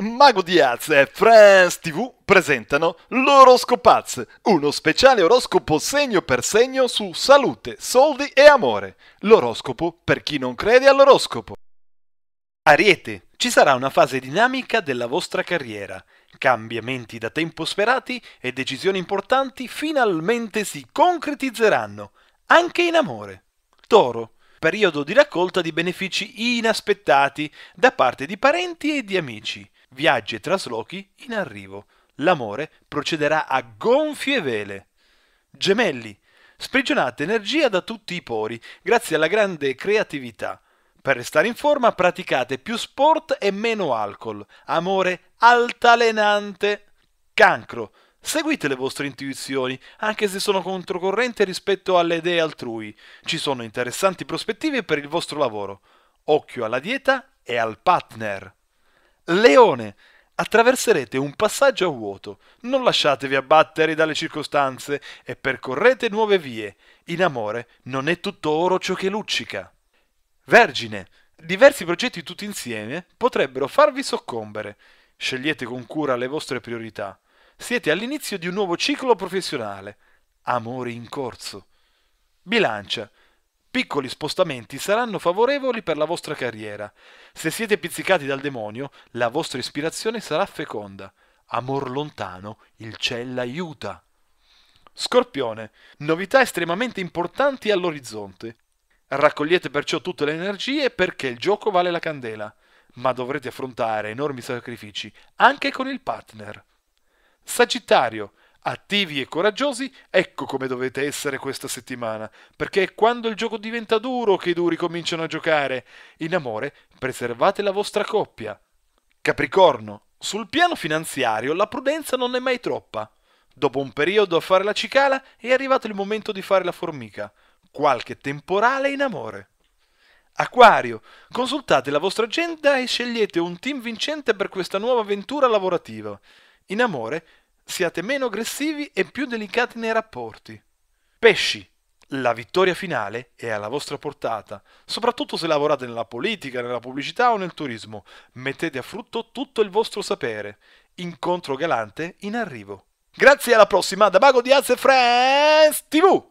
Mago Diaz e Friends TV presentano l'Oroscopaz, uno speciale oroscopo segno per segno su salute, soldi e amore. L'oroscopo per chi non crede all'oroscopo. Ariete, ci sarà una fase dinamica della vostra carriera. Cambiamenti da tempo sperati e decisioni importanti finalmente si concretizzeranno, anche in amore. Toro, periodo di raccolta di benefici inaspettati da parte di parenti e di amici, viaggi e traslochi in arrivo. L'amore procederà a gonfie vele. Gemelli, sprigionate energia da tutti i pori grazie alla grande creatività. Per restare in forma praticate più sport e meno alcol. Amore altalenante. Cancro. Seguite le vostre intuizioni, anche se sono controcorrente rispetto alle idee altrui. Ci sono interessanti prospettive per il vostro lavoro. Occhio alla dieta e al partner. Leone. Attraverserete un passaggio a vuoto. Non lasciatevi abbattere dalle circostanze e percorrete nuove vie. In amore non è tutto oro ciò che luccica. Vergine. Diversi progetti tutti insieme potrebbero farvi soccombere. Scegliete con cura le vostre priorità. Siete all'inizio di un nuovo ciclo professionale. Amore in corso. Bilancia. Piccoli spostamenti saranno favorevoli per la vostra carriera. Se siete pizzicati dal demonio, la vostra ispirazione sarà feconda. Amor lontano, il ciel aiuta. Scorpione. Novità estremamente importanti all'orizzonte. Raccogliete perciò tutte le energie perché il gioco vale la candela, ma dovrete affrontare enormi sacrifici anche con il partner. Sagittario, attivi e coraggiosi, ecco come dovete essere questa settimana, perché è quando il gioco diventa duro che i duri cominciano a giocare. In amore, preservate la vostra coppia. Capricorno, sul piano finanziario la prudenza non è mai troppa. Dopo un periodo a fare la cicala è arrivato il momento di fare la formica. Qualche temporale in amore. Aquario, consultate la vostra agenda e scegliete un team vincente per questa nuova avventura lavorativa. In amore siate meno aggressivi e più delicati nei rapporti. Pesci, la vittoria finale è alla vostra portata, soprattutto se lavorate nella politica, nella pubblicità o nel turismo. Mettete a frutto tutto il vostro sapere. Incontro galante in arrivo. Grazie alla prossima da Bago di Azze Friends TV!